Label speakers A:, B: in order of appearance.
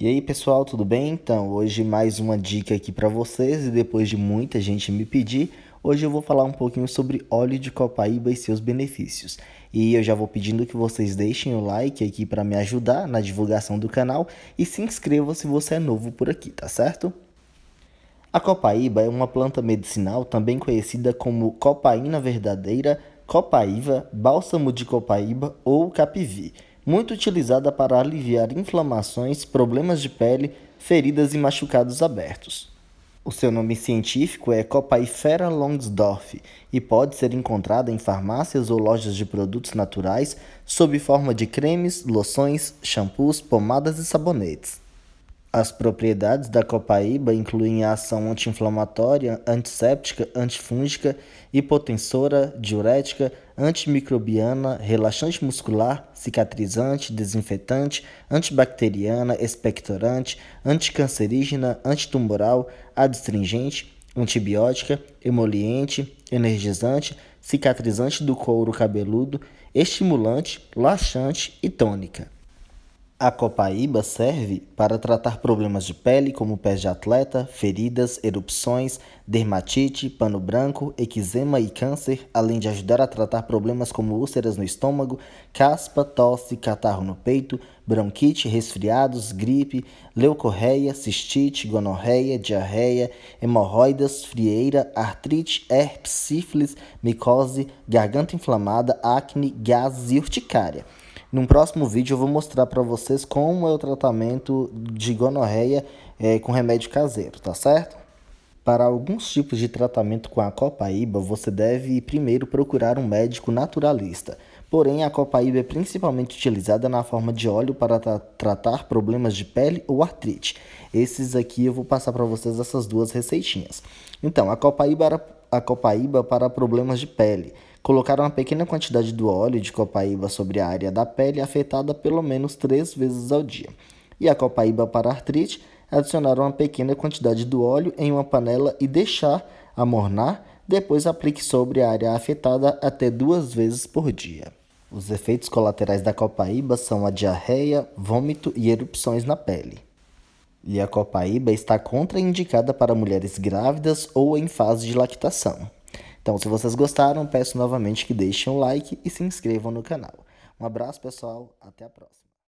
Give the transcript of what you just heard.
A: E aí pessoal, tudo bem? Então, hoje mais uma dica aqui para vocês e depois de muita gente me pedir, hoje eu vou falar um pouquinho sobre óleo de copaíba e seus benefícios. E eu já vou pedindo que vocês deixem o like aqui para me ajudar na divulgação do canal e se inscreva se você é novo por aqui, tá certo? A copaíba é uma planta medicinal também conhecida como copaína verdadeira, copaíba, bálsamo de copaíba ou capivi muito utilizada para aliviar inflamações, problemas de pele, feridas e machucados abertos. O seu nome científico é Copaifera longsdorff e pode ser encontrada em farmácias ou lojas de produtos naturais sob forma de cremes, loções, shampoos, pomadas e sabonetes. As propriedades da copaíba incluem a ação anti-inflamatória, antisséptica, antifúngica, hipotensora, diurética, antimicrobiana, relaxante muscular, cicatrizante, desinfetante, antibacteriana, expectorante, anticancerígena, antitumoral, adstringente, antibiótica, emoliente, energizante, cicatrizante do couro cabeludo, estimulante, laxante e tônica. A Copaíba serve para tratar problemas de pele como pés de atleta, feridas, erupções, dermatite, pano branco, eczema e câncer, além de ajudar a tratar problemas como úlceras no estômago, caspa, tosse, catarro no peito, bronquite, resfriados, gripe, leucorreia, cistite, gonorreia, diarreia, hemorroidas, frieira, artrite, herpes, sífilis, micose, garganta inflamada, acne, gases e urticária. Num próximo vídeo eu vou mostrar para vocês como é o tratamento de gonorreia é, com remédio caseiro, tá certo? Para alguns tipos de tratamento com a copaíba, você deve primeiro procurar um médico naturalista. Porém, a copaíba é principalmente utilizada na forma de óleo para tra tratar problemas de pele ou artrite. Esses aqui eu vou passar para vocês essas duas receitinhas. Então, a copaíba, a copaíba para problemas de pele colocaram uma pequena quantidade do óleo de copaíba sobre a área da pele afetada pelo menos três vezes ao dia. E a copaíba para artrite, adicionaram uma pequena quantidade do óleo em uma panela e deixar amornar, depois aplique sobre a área afetada até duas vezes por dia. Os efeitos colaterais da copaíba são a diarreia, vômito e erupções na pele. E a copaíba está contraindicada para mulheres grávidas ou em fase de lactação. Então, se vocês gostaram, peço novamente que deixem um like e se inscrevam no canal. Um abraço, pessoal, até a próxima.